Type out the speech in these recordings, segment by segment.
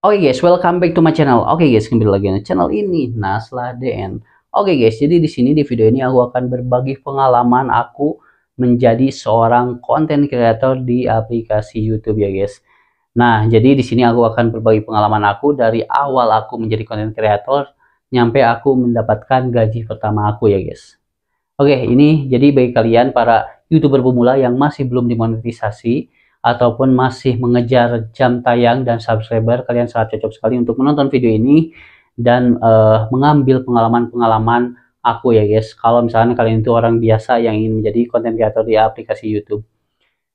Oke oh, okay guys, welcome back to my channel. Oke okay guys, kembali lagi di channel ini Nasla DN. Oke okay guys, jadi di sini di video ini aku akan berbagi pengalaman aku menjadi seorang content creator di aplikasi YouTube ya guys. Nah, jadi di sini aku akan berbagi pengalaman aku dari awal aku menjadi content creator nyampe aku mendapatkan gaji pertama aku ya guys. Oke, ini jadi bagi kalian para YouTuber pemula yang masih belum dimonetisasi ataupun masih mengejar jam tayang dan subscriber, kalian sangat cocok sekali untuk menonton video ini dan uh, mengambil pengalaman-pengalaman aku ya guys. Kalau misalnya kalian itu orang biasa yang ingin menjadi konten kreator di aplikasi YouTube.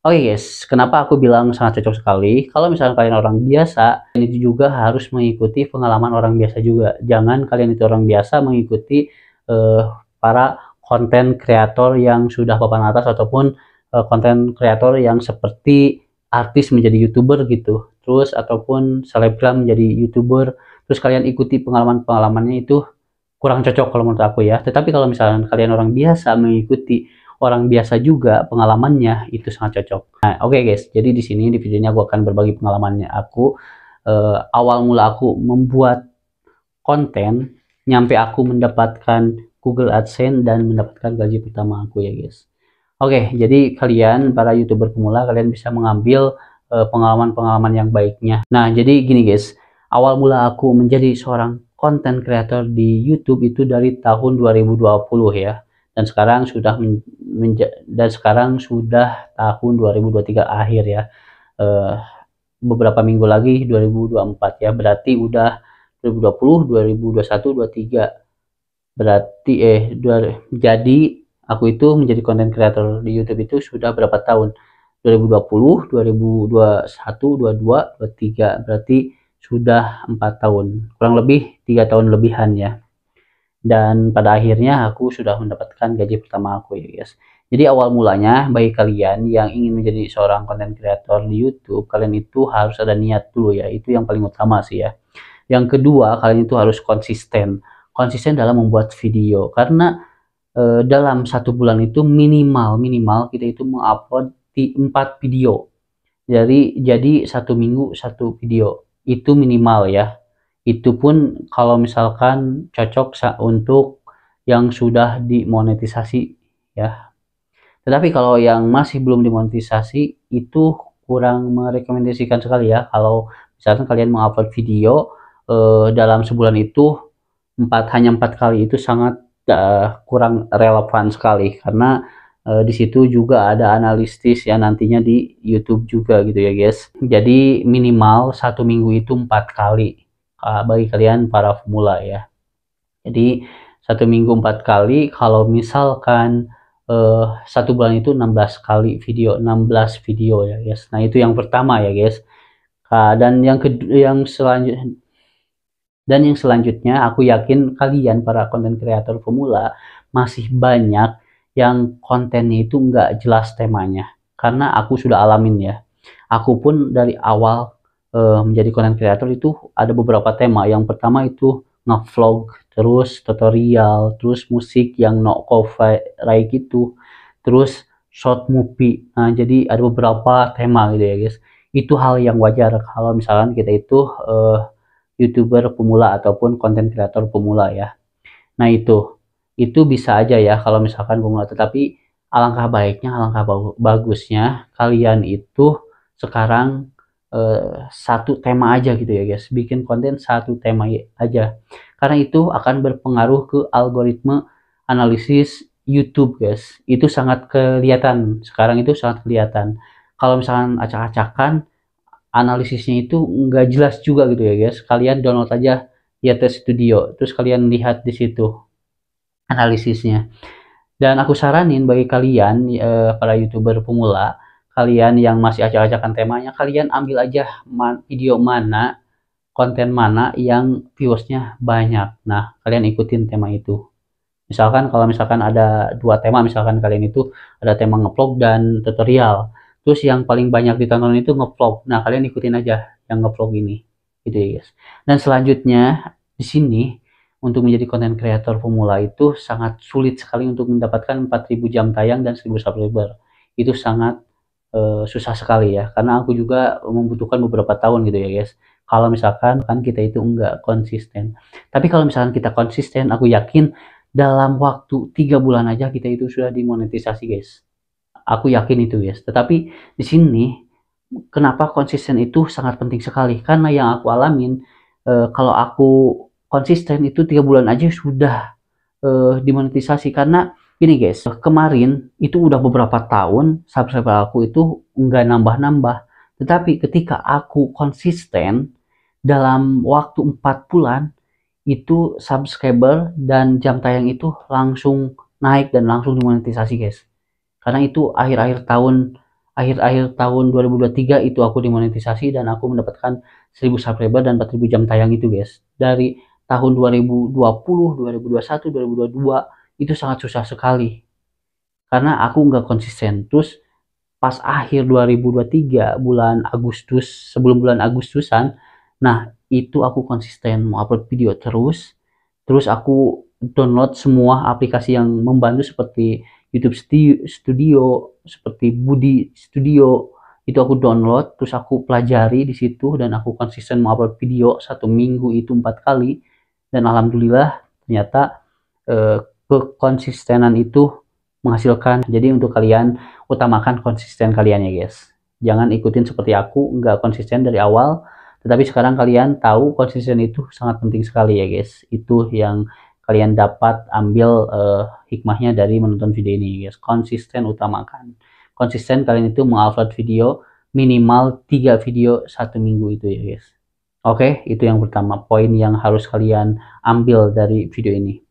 Oke okay guys, kenapa aku bilang sangat cocok sekali? Kalau misalnya kalian orang biasa, ini juga harus mengikuti pengalaman orang biasa juga. Jangan kalian itu orang biasa mengikuti uh, para konten kreator yang sudah papan atas ataupun Eh, konten uh, kreator yang seperti artis menjadi youtuber gitu terus ataupun selebgram menjadi youtuber terus kalian ikuti pengalaman-pengalamannya itu kurang cocok kalau menurut aku ya tetapi kalau misalnya kalian orang biasa mengikuti orang biasa juga pengalamannya itu sangat cocok nah oke okay guys jadi di sini di videonya aku akan berbagi pengalamannya aku eh, awal mula aku membuat konten nyampe aku mendapatkan Google AdSense dan mendapatkan gaji pertama aku ya guys Oke, okay, jadi kalian para youtuber pemula kalian bisa mengambil eh, pengalaman-pengalaman uh, yang baiknya. Nah, jadi gini guys, awal mula aku menjadi seorang konten creator di YouTube itu dari tahun 2020 ya. Dan sekarang sudah dan sekarang sudah tahun 2023 akhir ya. Uh, beberapa minggu lagi 2024 ya. Berarti udah 2020, 2021, 2023. Berarti eh dua, jadi aku itu menjadi content creator di YouTube itu sudah berapa tahun 2020 2021 22 23 berarti sudah empat tahun kurang lebih tiga tahun lebihan ya dan pada akhirnya aku sudah mendapatkan gaji pertama aku ya guys jadi awal mulanya bagi kalian yang ingin menjadi seorang content creator di YouTube kalian itu harus ada niat dulu ya itu yang paling utama sih ya yang kedua kalian itu harus konsisten konsisten dalam membuat video karena eh, dalam satu bulan itu minimal minimal kita itu mengupload di empat video jadi jadi satu minggu satu video itu minimal ya itu pun kalau misalkan cocok untuk yang sudah dimonetisasi ya tetapi kalau yang masih belum dimonetisasi itu kurang merekomendasikan sekali ya kalau misalkan kalian mengupload video eh, dalam sebulan itu empat hanya empat kali itu sangat uh, kurang relevan sekali karena uh, di situ juga ada analisis ya nantinya di YouTube juga gitu ya guys. Jadi minimal satu minggu itu empat kali uh, bagi kalian para pemula ya. Jadi satu minggu empat kali kalau misalkan uh, satu bulan itu 16 kali video 16 video ya guys. Nah itu yang pertama ya guys. Uh, dan yang kedua yang selanjutnya dan yang selanjutnya, aku yakin kalian para konten kreator pemula masih banyak yang kontennya itu nggak jelas temanya. Karena aku sudah alamin ya. Aku pun dari awal uh, menjadi konten kreator itu ada beberapa tema. Yang pertama itu ngevlog, terus tutorial, terus musik yang no copyright gitu, terus short movie. Nah, jadi ada beberapa tema gitu ya, guys. Itu hal yang wajar kalau misalkan kita itu uh, youtuber pemula ataupun konten kreator pemula ya nah itu itu bisa aja ya kalau misalkan pemula tetapi alangkah baiknya alangkah bagusnya kalian itu sekarang eh, satu tema aja gitu ya guys bikin konten satu tema aja karena itu akan berpengaruh ke algoritma analisis YouTube guys itu sangat kelihatan sekarang itu sangat kelihatan kalau misalkan acak-acakan analisisnya itu nggak jelas juga gitu ya guys kalian download aja Yate Studio terus kalian lihat di situ analisisnya dan aku saranin bagi kalian eh, para youtuber pemula kalian yang masih acak-acakan temanya kalian ambil aja man, video mana konten mana yang viewsnya banyak nah kalian ikutin tema itu misalkan kalau misalkan ada dua tema misalkan kalian itu ada tema ngevlog dan tutorial terus yang paling banyak ditonton itu ngevlog nah kalian ikutin aja yang ngevlog ini gitu ya guys dan selanjutnya di sini untuk menjadi konten kreator pemula itu sangat sulit sekali untuk mendapatkan 4000 jam tayang dan 1000 subscriber. Itu sangat e, susah sekali ya karena aku juga membutuhkan beberapa tahun gitu ya guys. Kalau misalkan kan kita itu enggak konsisten. Tapi kalau misalkan kita konsisten, aku yakin dalam waktu tiga bulan aja kita itu sudah dimonetisasi guys. Aku yakin itu guys. Tetapi di sini kenapa konsisten itu sangat penting sekali karena yang aku alamin e, kalau aku konsisten itu tiga bulan aja sudah e, dimonetisasi karena gini guys kemarin itu udah beberapa tahun subscriber aku itu nggak nambah-nambah tetapi ketika aku konsisten dalam waktu empat bulan itu subscriber dan jam tayang itu langsung naik dan langsung dimonetisasi guys karena itu akhir-akhir tahun akhir-akhir tahun 2023 itu aku dimonetisasi dan aku mendapatkan 1000 subscriber dan 4000 jam tayang itu guys dari tahun 2020 2021 2022 itu sangat susah sekali karena aku nggak konsisten terus pas akhir 2023 bulan Agustus sebelum bulan Agustusan nah itu aku konsisten mau upload video terus terus aku download semua aplikasi yang membantu seperti YouTube studio, seperti Budi Studio itu aku download terus aku pelajari di situ dan aku konsisten mengupload video satu minggu itu empat kali dan alhamdulillah ternyata eh, kekonsistenan itu menghasilkan jadi untuk kalian utamakan konsisten kalian ya guys jangan ikutin seperti aku nggak konsisten dari awal tetapi sekarang kalian tahu konsisten itu sangat penting sekali ya guys itu yang kalian dapat ambil uh, hikmahnya dari menonton video ini guys konsisten utamakan konsisten kalian itu mengupload video minimal tiga video satu minggu itu ya guys oke okay, itu yang pertama poin yang harus kalian ambil dari video ini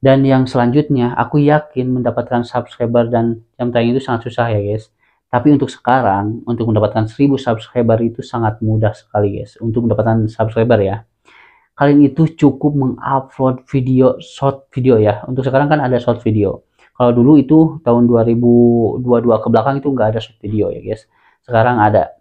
dan yang selanjutnya aku yakin mendapatkan subscriber dan jam tayang itu sangat susah ya guys tapi untuk sekarang untuk mendapatkan 1000 subscriber itu sangat mudah sekali guys untuk mendapatkan subscriber ya kalian itu cukup mengupload video short video ya untuk sekarang kan ada short video kalau dulu itu tahun 2022 ke belakang itu nggak ada short video ya guys sekarang ada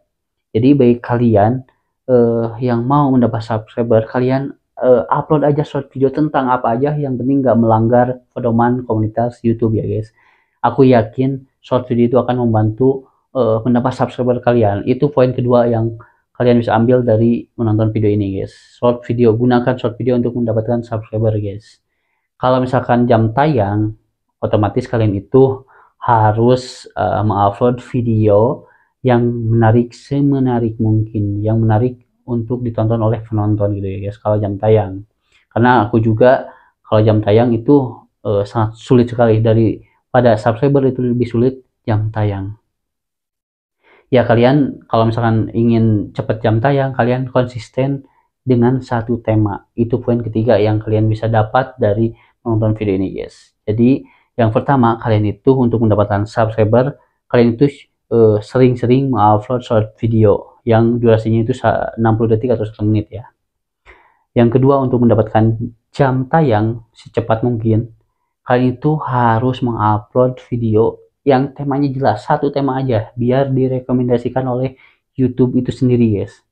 jadi baik kalian eh, yang mau mendapat subscriber kalian eh, upload aja short video tentang apa aja yang penting nggak melanggar pedoman komunitas YouTube ya guys aku yakin short video itu akan membantu eh, mendapat subscriber kalian itu poin kedua yang kalian bisa ambil dari menonton video ini guys short video gunakan short video untuk mendapatkan subscriber guys kalau misalkan jam tayang otomatis kalian itu harus uh, mengupload video yang menarik semenarik mungkin yang menarik untuk ditonton oleh penonton gitu ya guys kalau jam tayang karena aku juga kalau jam tayang itu uh, sangat sulit sekali dari pada subscriber itu lebih sulit jam tayang ya kalian kalau misalkan ingin cepat jam tayang kalian konsisten dengan satu tema itu poin ketiga yang kalian bisa dapat dari menonton video ini guys jadi yang pertama kalian itu untuk mendapatkan subscriber kalian itu eh, sering-sering uh, mengupload short video yang durasinya itu 60 detik atau 1 menit ya yang kedua untuk mendapatkan jam tayang secepat mungkin kalian itu harus mengupload video yang temanya jelas satu tema aja biar direkomendasikan oleh YouTube itu sendiri guys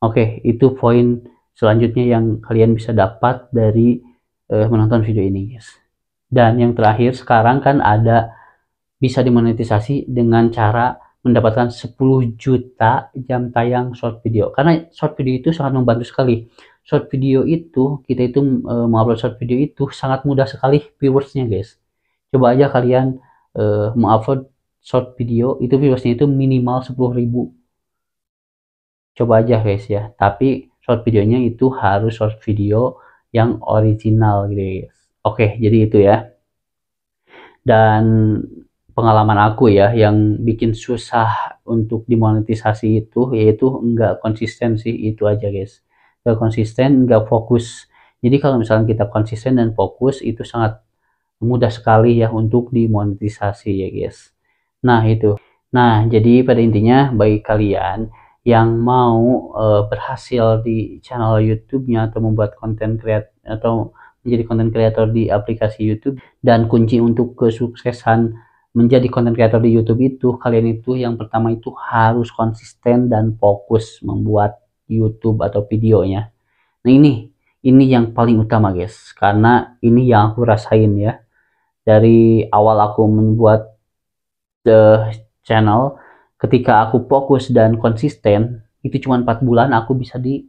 oke itu poin selanjutnya yang kalian bisa dapat dari uh, menonton video ini guys dan yang terakhir sekarang kan ada bisa dimonetisasi dengan cara mendapatkan 10 juta jam tayang short video karena short video itu sangat membantu sekali short video itu kita itu e, eh, mengupload short video itu sangat mudah sekali viewersnya guys coba aja kalian uh, mengupload short video itu viewersnya itu minimal 10.000 coba aja guys ya tapi short videonya itu harus short video yang original gitu guys oke jadi itu ya dan pengalaman aku ya yang bikin susah untuk dimonetisasi itu yaitu enggak konsisten sih itu aja guys enggak konsisten enggak fokus jadi kalau misalnya kita konsisten dan fokus itu sangat mudah sekali ya untuk dimonetisasi ya guys nah itu nah jadi pada intinya bagi kalian yang mau e, berhasil di channel YouTube-nya atau membuat konten kreat atau menjadi konten kreator di aplikasi YouTube dan kunci untuk kesuksesan menjadi konten kreator di YouTube itu kalian itu yang pertama itu harus konsisten dan fokus membuat YouTube atau videonya. Nah ini ini yang paling utama guys karena ini yang aku rasain ya dari awal aku membuat the channel ketika aku fokus dan konsisten itu cuma empat bulan aku bisa di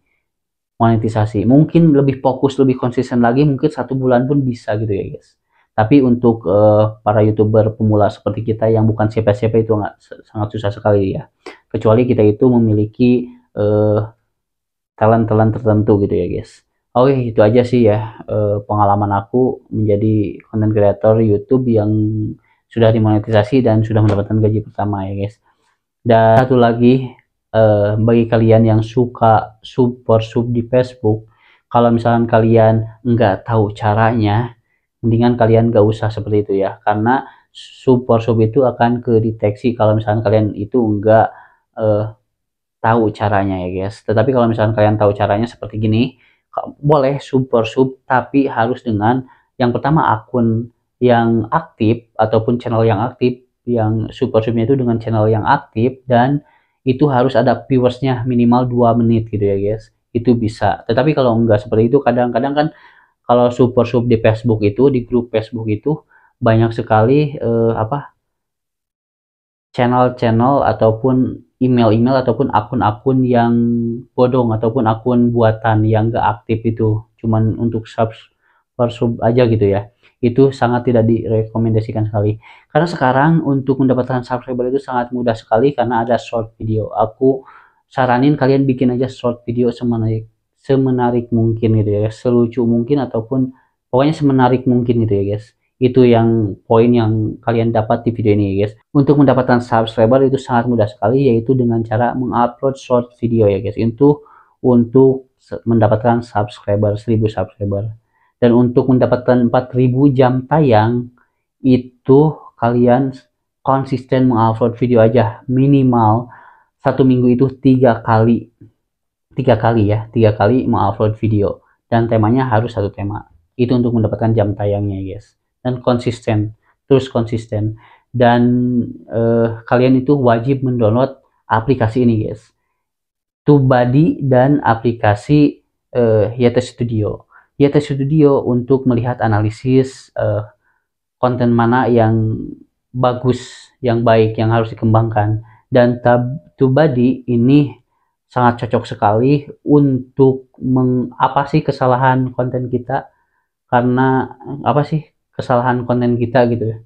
monetisasi mungkin lebih fokus lebih konsisten lagi mungkin satu bulan pun bisa gitu ya guys tapi untuk uh, para youtuber pemula seperti kita yang bukan siapa-siapa itu nggak sangat susah sekali ya kecuali kita itu memiliki eh, talent-talent uh, talent -talent tertentu gitu ya guys Oke, oh, okay, iya, itu aja sih ya eh, pengalaman aku menjadi content creator YouTube yang sudah dimonetisasi dan sudah mendapatkan gaji pertama ya guys. Dan satu lagi eh, bagi kalian yang suka super sub di Facebook, kalau misalkan kalian nggak tahu caranya, mendingan kalian nggak usah seperti itu ya, karena super sub itu akan kedeteksi kalau misalkan kalian itu nggak eh, tahu caranya ya guys. Tetapi kalau misalkan kalian tahu caranya seperti gini boleh super sub tapi harus dengan yang pertama akun yang aktif ataupun channel yang aktif yang super subnya itu dengan channel yang aktif dan itu harus ada viewersnya minimal 2 menit gitu ya guys itu bisa tetapi kalau enggak seperti itu kadang-kadang kan kalau super sub di Facebook itu di grup Facebook itu banyak sekali eh, apa channel-channel ataupun email-email ataupun akun-akun yang bodong ataupun akun buatan yang gak aktif itu cuman untuk subs per sub aja gitu ya itu sangat tidak direkomendasikan sekali karena sekarang untuk mendapatkan subscriber itu sangat mudah sekali karena ada short video aku saranin kalian bikin aja short video semenarik semenarik mungkin gitu ya selucu mungkin ataupun pokoknya semenarik mungkin gitu ya guys itu yang poin yang kalian dapat di video ini guys untuk mendapatkan subscriber itu sangat mudah sekali yaitu dengan cara mengupload short video ya guys itu untuk mendapatkan subscriber 1000 subscriber dan untuk mendapatkan 4000 jam tayang itu kalian konsisten mengupload video aja minimal satu minggu itu tiga kali tiga kali ya tiga kali mengupload video dan temanya harus satu tema itu untuk mendapatkan jam tayangnya guys dan konsisten terus konsisten dan eh, kalian itu wajib mendownload aplikasi ini guys Tubadi dan aplikasi eh, Studio Yt Studio untuk melihat analisis eh, konten mana yang bagus yang baik yang harus dikembangkan dan tab TubeBuddy ini sangat cocok sekali untuk mengapa sih kesalahan konten kita karena apa sih kesalahan konten kita gitu ya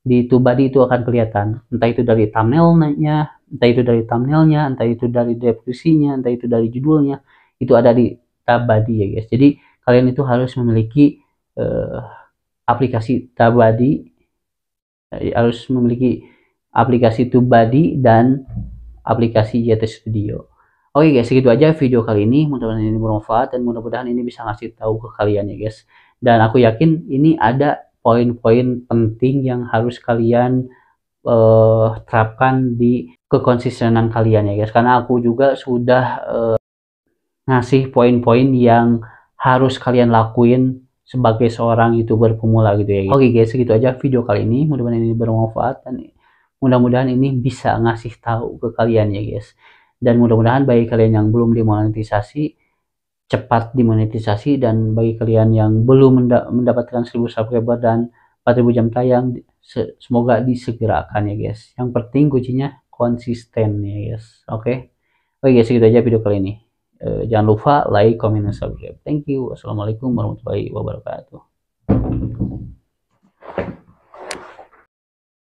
di tubadi itu akan kelihatan entah itu dari thumbnailnya entah itu dari thumbnailnya entah itu dari deskripsinya entah itu dari judulnya itu ada di tabadi ya guys jadi kalian itu harus memiliki uh, aplikasi tabadi eh, harus memiliki aplikasi tubadi dan aplikasi YT Studio Oke guys, segitu aja video kali ini. Mudah-mudahan ini bermanfaat dan mudah-mudahan ini bisa ngasih tahu ke kalian ya guys. Dan aku yakin ini ada poin-poin penting yang harus kalian uh, terapkan di kekonsistenan kalian ya guys karena aku juga sudah uh, ngasih poin-poin yang harus kalian lakuin sebagai seorang youtuber pemula gitu ya. Oke guys, segitu aja video kali ini. Mudah-mudahan ini bermanfaat dan mudah-mudahan ini bisa ngasih tahu ke kalian ya guys. Dan mudah-mudahan bagi kalian yang belum dimonetisasi, cepat dimonetisasi dan bagi kalian yang belum mendapatkan 1000 subscriber dan 4000 jam tayang semoga disegerakan ya guys yang penting kuncinya konsisten ya guys oke okay? oke guys segitu aja video kali ini eh, jangan lupa like comment dan subscribe thank you assalamualaikum warahmatullahi wabarakatuh